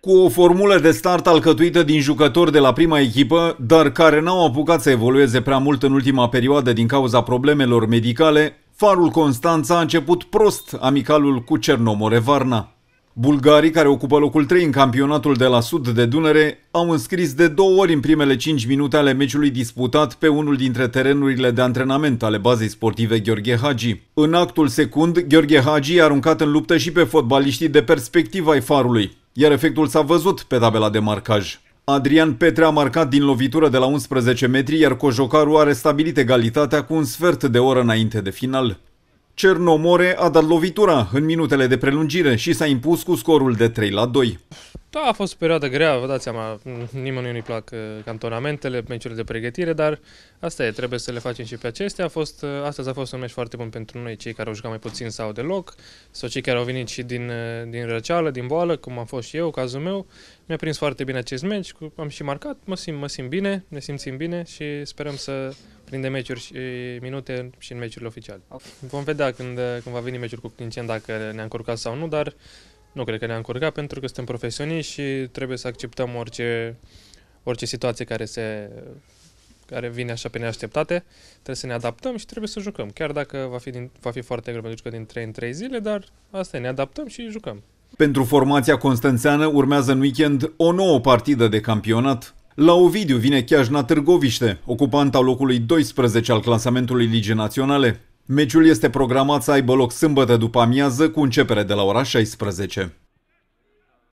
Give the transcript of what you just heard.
Cu o formulă de start alcătuită din jucători de la prima echipă, dar care n-au apucat să evolueze prea mult în ultima perioadă din cauza problemelor medicale, Farul Constanța a început prost amicalul cu Cernomore Varna. Bulgarii, care ocupă locul 3 în campionatul de la sud de Dunăre, au înscris de două ori în primele 5 minute ale meciului disputat pe unul dintre terenurile de antrenament ale bazei sportive Gheorghe Hagi. În actul secund, Gheorghe Hagi a aruncat în luptă și pe fotbaliștii de perspectiva ai farului iar efectul s-a văzut pe tabela de marcaj. Adrian Petre a marcat din lovitură de la 11 metri, iar Cojocaru a restabilit egalitatea cu un sfert de oră înainte de final. Cernomore a dat lovitura în minutele de prelungire și s-a impus cu scorul de 3 la 2. Da, a fost o perioadă grea, vă dați seama, nimănui nu-i plac uh, cantonamentele, meciurile de pregătire, dar asta e, trebuie să le facem și pe acestea. A fost, uh, astăzi a fost un meci foarte bun pentru noi, cei care au jucat mai puțin sau deloc, sau cei care au venit și din, uh, din răceală, din boală, cum am fost și eu, cazul meu. Mi-a prins foarte bine acest meci, am și marcat, mă simt, mă simt bine, ne simțim bine și sperăm să prindem meciuri și minute și în meciurile oficiale. Vom vedea când, când va veni meciul cu Clincen dacă ne-a încurcat sau nu, dar nu cred că ne-a încurcat pentru că suntem profesioniști și trebuie să acceptăm orice, orice situație care, se, care vine așa pe neașteptate. Trebuie să ne adaptăm și trebuie să jucăm. Chiar dacă va fi, din, va fi foarte greu pentru că din 3 în 3 zile, dar asta e, ne adaptăm și jucăm. Pentru formația constanțeană urmează în weekend o nouă partidă de campionat. La Ovidiu vine Chiajna Târgoviște, ocupanta locului 12 al clasamentului Ligii Naționale. Meciul este programat să aibă loc sâmbătă după amiază cu începere de la ora 16.